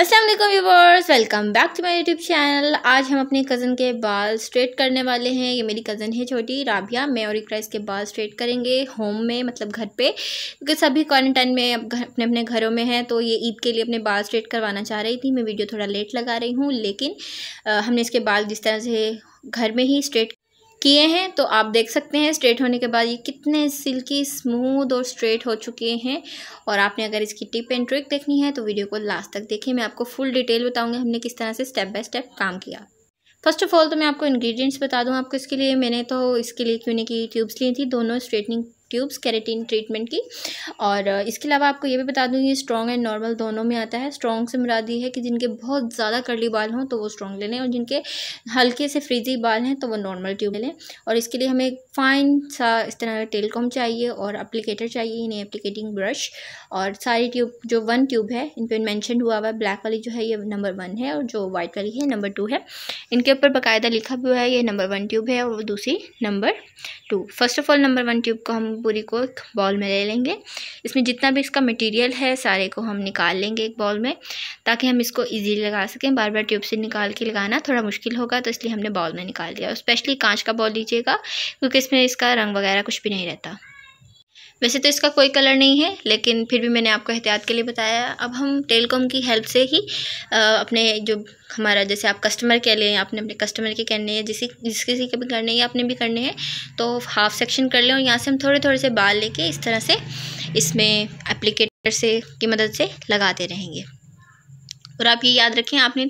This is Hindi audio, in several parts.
अस्सलाम वालेकुम viewers welcome back to my YouTube channel आज हम अपने कज़न के बाल स्ट्रेट करने वाले हैं ये मेरी कज़न है छोटी राबिया मैं और इकरा इसके बाल स्ट्रेट करेंगे होम में मतलब घर पे क्योंकि सभी क्वारंटाइन में अब घर अपने अपने घरों में हैं तो ये ईद के लिए अपने बाल स्ट्रेट करवाना चाह रही थी मैं वीडियो थोड़ा लेट लगा रही हूँ लेकिन आ, हमने इसके बाल जिस तरह से घर में ही स्ट्रेट किए हैं तो आप देख सकते हैं स्ट्रेट होने के बाद ये कितने सिल्की स्मूथ और स्ट्रेट हो चुके हैं और आपने अगर इसकी टिप एंड ट्रिक देखनी है तो वीडियो को लास्ट तक देखें मैं आपको फुल डिटेल बताऊंगी हमने किस तरह से स्टेप बाय स्टेप काम किया फर्स्ट ऑफ ऑल तो मैं आपको इंग्रेडिएंट्स बता दूं आपको इसके लिए मैंने तो इसके लिए क्यूने की ट्यूब्स ली थी दोनों स्ट्रेटनिंग क्यूब्स कैरेटीन ट्रीटमेंट की और इसके अलावा आपको ये भी बता दूँ ये स्ट्रॉन्ग एंड नॉर्मल दोनों में आता है स्ट्रॉन्ग से मुराद ये है कि जिनके बहुत ज़्यादा कर्ली बाल हों तो वो स्ट्रॉन्ग ले लें और जिनके हल्के से फ्रीजी बाल हैं तो वो नॉर्मल ट्यूब ले लें और इसके लिए हमें फाइन सा इस तरह का टेलकॉम चाहिए और अप्लीकेटर चाहिए इन्हें अप्लीकेटिंग ब्रश और सारी ट्यूब जो वन ट्यूब है इन पर मैंशन हुआ हुआ है ब्लैक वाली जो है ये नंबर वन है और जो वाइट वाली है नंबर टू है इनके ऊपर बाकायदा लिखा हुआ है ये नंबर वन ट्यूब है और दूसरी number two first of all number one tube को हम पूरी को एक बॉल में ले लेंगे इसमें जितना भी इसका मटेरियल है सारे को हम निकाल लेंगे एक बॉल में ताकि हम इसको इजीली लगा सकें बार बार ट्यूब से निकाल के लगाना थोड़ा मुश्किल होगा तो इसलिए हमने बॉल में निकाल दिया स्पेशली कांच का बॉल लीजिएगा क्योंकि इसमें इसका रंग वगैरह कुछ भी नहीं रहता वैसे तो इसका कोई कलर नहीं है लेकिन फिर भी मैंने आपको एहतियात के लिए बताया अब हम टेलकॉम की हेल्प से ही आ, अपने जो हमारा जैसे आप कस्टमर के लिए आपने अपने कस्टमर के करने हैं जिसी जिस किसी के भी करने हैं अपने भी करने हैं तो हाफ सेक्शन कर लें और यहाँ से हम थोड़े थोड़े से बाल लेके इस तरह से इसमें एप्लीकेटर से की मदद से लगाते रहेंगे और आप ये याद रखें आपने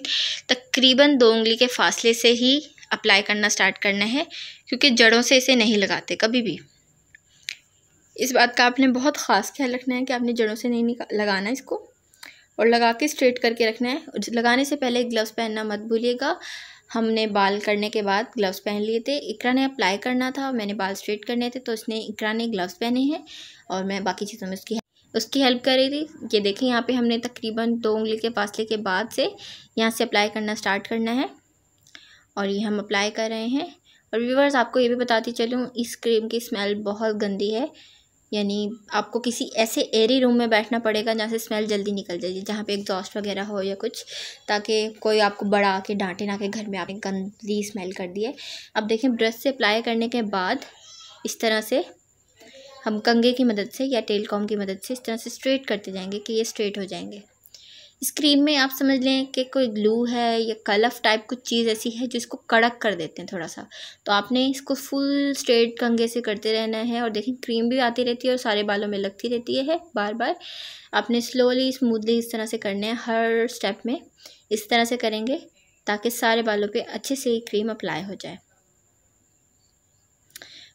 तकरीबन दो उंगली के फासले से ही अप्लाई करना स्टार्ट करना है क्योंकि जड़ों से इसे नहीं लगाते कभी भी इस बात का आपने बहुत ख़ास ख्याल रखना है कि आपने जड़ों से नहीं लगाना इसको और लगा के स्ट्रेट करके रखना है लगाने से पहले ग्लव्स पहनना मत भूलिएगा हमने बाल करने के बाद ग्लव्स पहन लिए थे इकरा ने अप्लाई करना था मैंने बाल स्ट्रेट करने थे तो उसने इकरा ने ग्लव्स पहने हैं और मैं बाकी चीज़ों में उसकी उसकी हेल्प कर रही थी ये देखें यहाँ पे हमने तकरीबन दो उंगली के फासले के बाद से यहाँ से अप्लाई करना स्टार्ट करना है और ये हम अप्लाई कर रहे हैं और व्यूवर्स आपको ये भी बताती चलूँ इस क्रीम की स्मेल बहुत गंदी है यानी आपको किसी ऐसे एरी रूम में बैठना पड़ेगा जहाँ से स्मेल जल्दी निकल जाएगी जहाँ पे एग्जॉस्ट वगैरह हो या कुछ ताकि कोई आपको बड़ा आके डांटे ना के घर में आपने गंदी स्मेल कर दी है अब देखें ब्रश से अप्लाई करने के बाद इस तरह से हम कंगे की मदद से या टेलकॉम की मदद से इस तरह से स्ट्रेट करते जाएंगे कि ये स्ट्रेट हो जाएंगे इस क्रीम में आप समझ लें कि कोई ग्लू है या कलफ टाइप कुछ चीज़ ऐसी है जो इसको कड़क कर देते हैं थोड़ा सा तो आपने इसको फुल स्ट्रेट कंगे से करते रहना है और देखें क्रीम भी आती रहती है और सारे बालों में लगती रहती है बार बार आपने स्लोली स्मूथली इस तरह से करना है हर स्टेप में इस तरह से करेंगे ताकि सारे बालों पर अच्छे से क्रीम अप्लाई हो जाए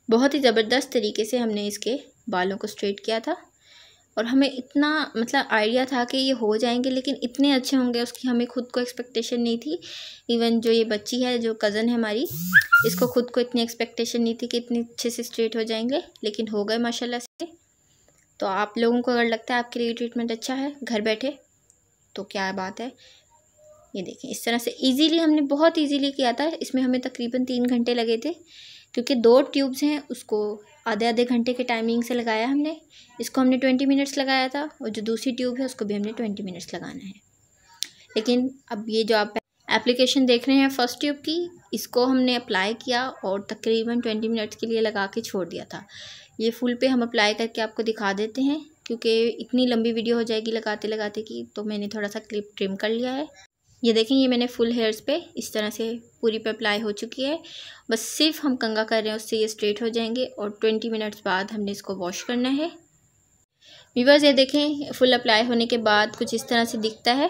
बहुत ही ज़बरदस्त तरीके से हमने इसके बालों को स्ट्रेट किया था और हमें इतना मतलब आइडिया था कि ये हो जाएंगे लेकिन इतने अच्छे होंगे उसकी हमें खुद को एक्सपेक्टेशन नहीं थी इवन जो ये बच्ची है जो कज़न है हमारी इसको खुद को इतनी एक्सपेक्टेशन नहीं थी कि इतने अच्छे से स्ट्रेट हो जाएंगे लेकिन हो गए माशाल्लाह से तो आप लोगों को अगर लगता है आपके लिए ट्रीटमेंट अच्छा है घर बैठे तो क्या बात है ये देखें इस तरह से ईजीली हमने बहुत ईज़िली किया था इसमें हमें तकरीबन तीन घंटे लगे थे क्योंकि दो ट्यूब्स हैं उसको आधे आधे घंटे के टाइमिंग से लगाया हमने इसको हमने ट्वेंटी मिनट्स लगाया था और जो दूसरी ट्यूब है उसको भी हमने ट्वेंटी मिनट्स लगाना है लेकिन अब ये जो आप एप्लीकेशन देख रहे हैं फ़र्स्ट ट्यूब की इसको हमने अप्लाई किया और तकरीबन ट्वेंटी मिनट्स के लिए लगा के छोड़ दिया था ये फुल पे हम अप्लाई करके आपको दिखा देते हैं क्योंकि इतनी लंबी वीडियो हो जाएगी लगाते लगाते कि तो मैंने थोड़ा सा क्लिप ट्रिम कर लिया है ये देखें ये मैंने फुल हेयर्स पे इस तरह से पूरी पे अप्लाई हो चुकी है बस सिर्फ हम कंगा कर रहे हैं उससे ये स्ट्रेट हो जाएंगे और ट्वेंटी मिनट्स बाद हमने इसको वॉश करना है वीवर्स ये देखें फुल अप्लाई होने के बाद कुछ इस तरह से दिखता है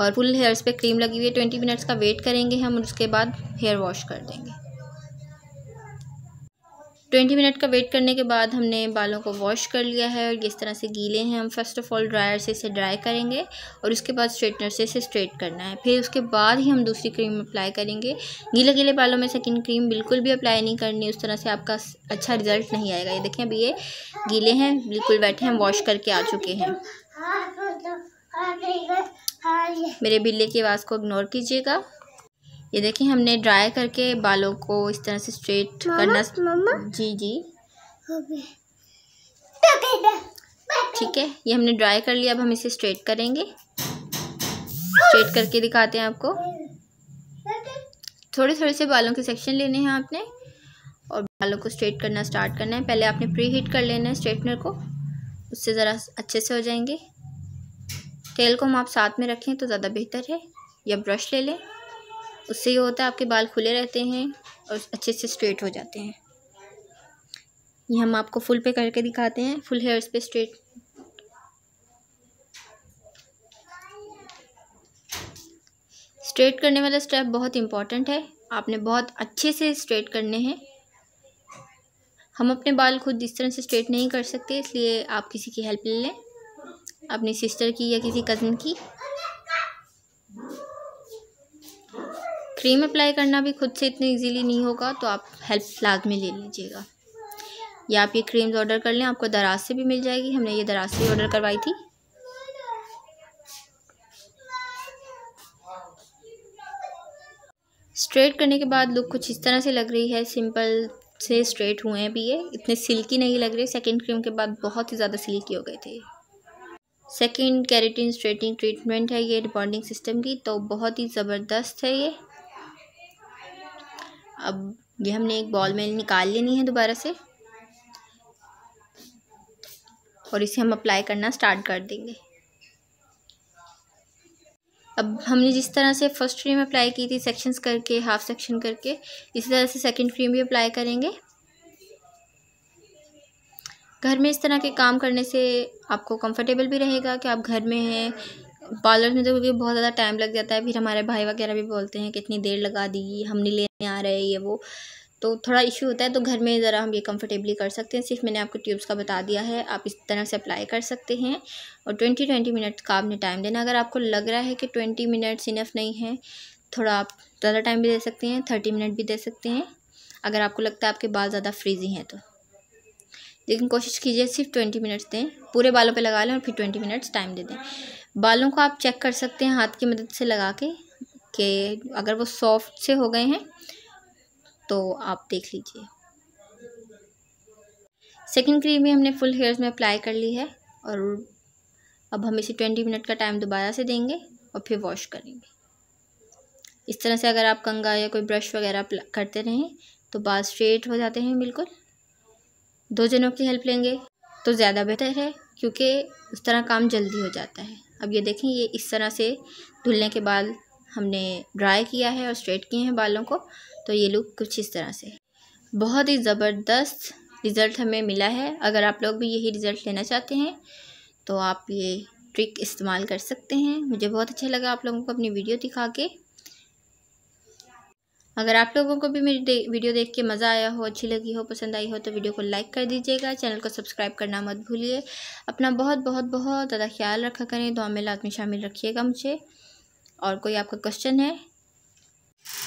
और फुल हेयर्स पे क्रीम लगी हुई है ट्वेंटी मिनट्स का वेट करेंगे हम उसके बाद हेयर वॉश कर देंगे ट्वेंटी मिनट का वेट करने के बाद हमने बालों को वॉश कर लिया है और इस तरह से गीले हैं हम फर्स्ट ऑफ़ ऑल ड्रायर से इसे ड्राई करेंगे और उसके बाद स्ट्रेटनर से इसे स्ट्रेट करना है फिर उसके बाद ही हम दूसरी क्रीम अप्लाई करेंगे गीले गीले बालों में सेकंड क्रीम बिल्कुल भी अप्लाई नहीं करनी उस तरह से आपका अच्छा रिजल्ट नहीं आएगा ये देखें अभी ये गीले हैं बिल्कुल बैठे हैं वॉश करके आ चुके हैं मेरे बिल्ले की आवाज़ को इग्नोर कीजिएगा ये देखें हमने ड्राई करके बालों को इस तरह से स्ट्रेट करना स... जी जी ठीक है ये हमने ड्राई कर लिया अब हम इसे स्ट्रेट करेंगे स्ट्रेट करके दिखाते हैं आपको थोड़े थोड़े से बालों के सेक्शन लेने हैं आपने और बालों को स्ट्रेट करना स्टार्ट करना है पहले आपने प्री हीट कर लेना है स्ट्रेटनर को उससे ज़रा अच्छे से हो जाएंगे तेल को हम आप साथ में रखें तो ज़्यादा बेहतर है या ब्रश ले लें उससे ये होता है आपके बाल खुले रहते हैं और अच्छे से स्ट्रेट हो जाते हैं ये हम आपको फुल पे करके दिखाते हैं फुल हेयर्स पे स्ट्रेट स्ट्रेट करने वाला स्टेप बहुत इम्पॉर्टेंट है आपने बहुत अच्छे से स्ट्रेट करने हैं हम अपने बाल खुद इस तरह से स्ट्रेट नहीं कर सकते इसलिए आप किसी की हेल्प ले लें अपनी सिस्टर की या किसी कज़न की क्रीम अप्लाई करना भी खुद से इतना इजीली नहीं होगा तो आप हेल्प लाजमी ले लीजिएगा या आप ये क्रीम्स ऑर्डर कर लें आपको दराज से भी मिल जाएगी हमने ये दराज से ऑर्डर करवाई थी स्ट्रेट करने के बाद लुक कुछ इस तरह से लग रही है सिंपल से स्ट्रेट हुए हैं भी ये इतने सिल्की नहीं लग रहे सेकेंड क्रीम के बाद बहुत ही ज़्यादा सिल्की हो गए थे सेकेंड कैरेटिन स्ट्रेटिंग ट्रीटमेंट है ये बॉन्डिंग सिस्टम की तो बहुत ही ज़बरदस्त है ये अब ये हमने एक बॉल में निकाल लेनी है दोबारा से और इसे हम अप्लाई करना स्टार्ट कर देंगे अब हमने जिस तरह से फर्स्ट फ्रेम अप्लाई की थी सेक्शंस करके हाफ सेक्शन करके इसी तरह से सेकंड फ्रेम भी अप्लाई करेंगे घर में इस तरह के काम करने से आपको कंफर्टेबल भी रहेगा कि आप घर में हैं पार्लर में तो क्योंकि बहुत ज़्यादा टाइम लग जाता है फिर हमारे भाई वगैरह भी बोलते हैं कितनी देर लगा दी हम नहीं लेने आ रहे ये वो तो थोड़ा इशू होता है तो घर में ज़रा हम ये कंफर्टेबली कर सकते हैं सिर्फ मैंने आपको ट्यूब्स का बता दिया है आप इस तरह से अप्लाई कर सकते हैं और ट्वेंटी ट्वेंटी मिनट का आपने टाइम देना अगर आपको लग रहा है कि ट्वेंटी मिनट्स इनफ नहीं है थोड़ा आप ज़्यादा टाइम भी दे सकते हैं थर्टी मिनट भी दे सकते हैं अगर आपको लगता है आपके बाल ज़्यादा फ्रीजी हैं तो लेकिन कोशिश कीजिए सिर्फ ट्वेंटी मिनट्स दें पूरे बालों पर लगा लें और फिर ट्वेंटी मिनट्स टाइम दे दें बालों को आप चेक कर सकते हैं हाथ की मदद से लगा के कि अगर वो सॉफ्ट से हो गए हैं तो आप देख लीजिए सेकेंड क्रीम भी हमने फुल हेयर्स में अप्लाई कर ली है और अब हम इसे ट्वेंटी मिनट का टाइम दोबारा से देंगे और फिर वॉश करेंगे इस तरह से अगर आप कंगा या कोई ब्रश वगैरह करते रहें तो बाल स्ट्रेट हो जाते हैं बिल्कुल दो जनों की हेल्प लेंगे तो ज़्यादा बेहतर है क्योंकि उस तरह काम जल्दी हो जाता है अब ये देखें ये इस तरह से धुलने के बाद हमने ड्राई किया है और स्ट्रेट किए हैं बालों को तो ये लुक कुछ इस तरह से बहुत ही ज़बरदस्त रिज़ल्ट हमें मिला है अगर आप लोग भी यही रिज़ल्ट लेना चाहते हैं तो आप ये ट्रिक इस्तेमाल कर सकते हैं मुझे बहुत अच्छा लगा आप लोगों को अपनी वीडियो दिखा के अगर आप लोगों को भी मेरी दे, वीडियो देख के मज़ा आया हो अच्छी लगी हो पसंद आई हो तो वीडियो को लाइक कर दीजिएगा चैनल को सब्सक्राइब करना मत भूलिए अपना बहुत बहुत बहुत ज़्यादा ख्याल रखा करें दुआ में लाजमी शामिल रखिएगा मुझे और कोई आपका क्वेश्चन है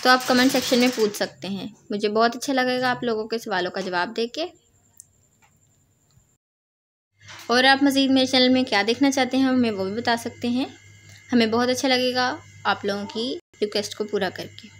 तो आप कमेंट सेक्शन में पूछ सकते हैं मुझे बहुत अच्छा लगेगा आप लोगों के सवालों का जवाब दे के और आप मज़ीद मेरे चैनल में क्या देखना चाहते हैं हमें वो भी बता सकते हैं हमें बहुत अच्छा लगेगा आप लोगों की रिक्वेस्ट को पूरा करके